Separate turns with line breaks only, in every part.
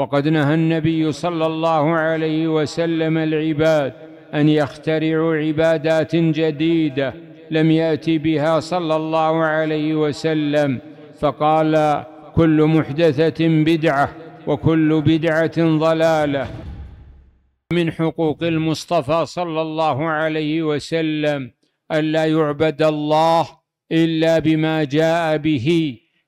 وقد نهى النبي صلى الله عليه وسلم العباد أن يخترعوا عبادات جديدة لم يأتي بها صلى الله عليه وسلم فقال كل محدثة بدعة وكل بدعة ضلالة من حقوق المصطفى صلى الله عليه وسلم ألا يعبد الله إلا بما جاء به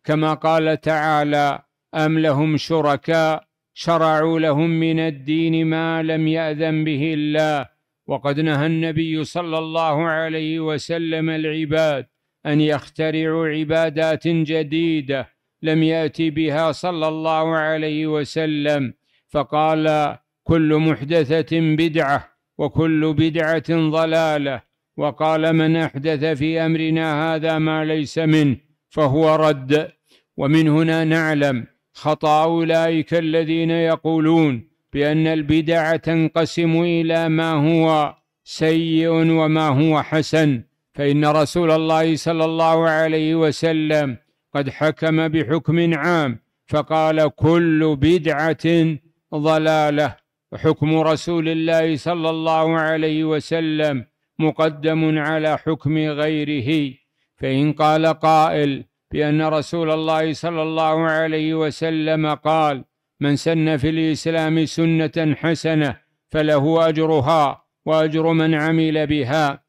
كما قال تعالى أم لهم شركاء شرعوا لهم من الدين ما لم يأذن به الله وقد نهى النبي صلى الله عليه وسلم العباد أن يخترعوا عبادات جديدة لم يأتي بها صلى الله عليه وسلم فقال كل محدثة بدعة وكل بدعة ضلالة وقال من أحدث في أمرنا هذا ما ليس منه فهو رد ومن هنا نعلم خطأ أولئك الذين يقولون بأن البدع تنقسم إلى ما هو سيء وما هو حسن فإن رسول الله صلى الله عليه وسلم قد حكم بحكم عام فقال كل بدعة ضلالة وحكم رسول الله صلى الله عليه وسلم مقدم على حكم غيره فإن قال قائل بأن رسول الله صلى الله عليه وسلم قال من سن في الإسلام سنة حسنة فله أجرها وأجر من عمل بها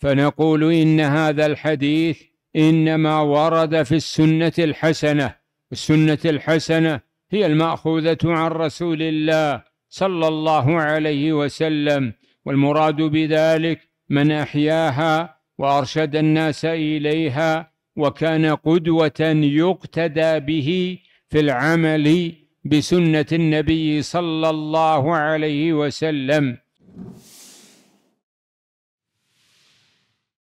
فنقول إن هذا الحديث إنما ورد في السنة الحسنة السنة الحسنة هي المأخوذة عن رسول الله صلى الله عليه وسلم والمراد بذلك من أحياها وأرشد الناس إليها وكان قدوة يقتدى به في العمل بسنة النبي صلى الله عليه وسلم